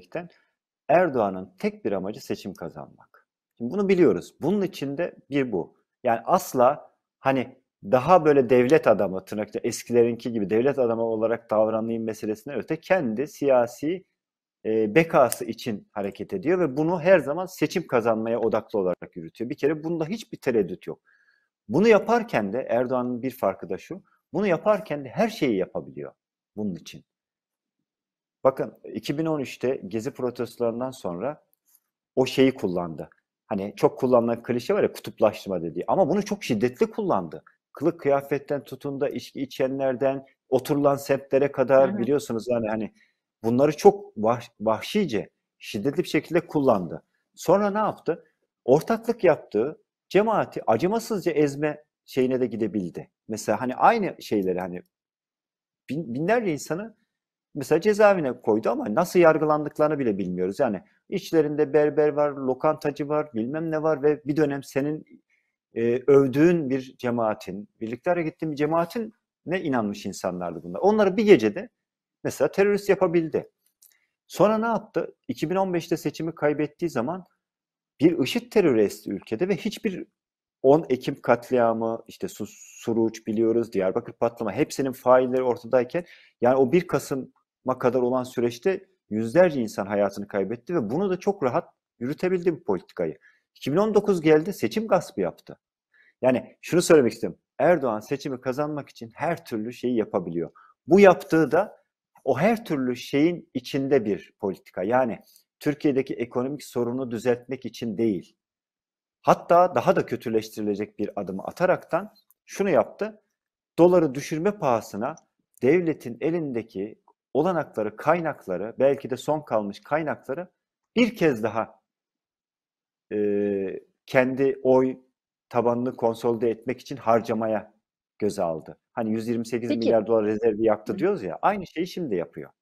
gerçekten Erdoğan'ın tek bir amacı seçim kazanmak. Şimdi bunu biliyoruz. Bunun içinde bir bu. Yani asla hani daha böyle devlet adamı tırnakta eskilerinki gibi devlet adamı olarak davranayım meselesine öte kendi siyasi e, bekası için hareket ediyor ve bunu her zaman seçim kazanmaya odaklı olarak yürütüyor. Bir kere bunda hiçbir tereddüt yok. Bunu yaparken de Erdoğan'ın bir farkı da şu. Bunu yaparken de her şeyi yapabiliyor bunun için. Bakın 2013'te gezi protestolarından sonra o şeyi kullandı. Hani çok kullanılan klişe var ya kutuplaştırma dediği. Ama bunu çok şiddetli kullandı. Kılık kıyafetten tutun da içki içenlerden oturulan semtlere kadar Hı-hı. biliyorsunuz yani hani bunları çok vahşice şiddetli bir şekilde kullandı. Sonra ne yaptı? Ortaklık yaptığı cemaati acımasızca ezme şeyine de gidebildi. Mesela hani aynı şeyleri hani bin, binlerce insanı mesela cezaevine koydu ama nasıl yargılandıklarını bile bilmiyoruz. Yani içlerinde berber var, lokantacı var, bilmem ne var ve bir dönem senin e, övdüğün bir cemaatin, birlikte hareket ettiğin bir cemaatin ne inanmış insanlardı bunlar. Onları bir gecede mesela terörist yapabildi. Sonra ne yaptı? 2015'te seçimi kaybettiği zaman bir IŞİD terörü esti ülkede ve hiçbir 10 Ekim katliamı, işte Suruç biliyoruz, Diyarbakır patlama hepsinin failleri ortadayken yani o 1 Kasım Ma kadar olan süreçte yüzlerce insan hayatını kaybetti ve bunu da çok rahat yürütebildi bu politikayı. 2019 geldi seçim gaspı yaptı. Yani şunu söylemek istiyorum. Erdoğan seçimi kazanmak için her türlü şeyi yapabiliyor. Bu yaptığı da o her türlü şeyin içinde bir politika. Yani Türkiye'deki ekonomik sorunu düzeltmek için değil. Hatta daha da kötüleştirilecek bir adımı ataraktan şunu yaptı. Doları düşürme pahasına devletin elindeki olanakları, kaynakları, belki de son kalmış kaynakları bir kez daha e, kendi oy tabanını konsolide etmek için harcamaya göze aldı. Hani 128 Peki. milyar dolar rezervi yaptı diyoruz ya aynı şeyi şimdi yapıyor.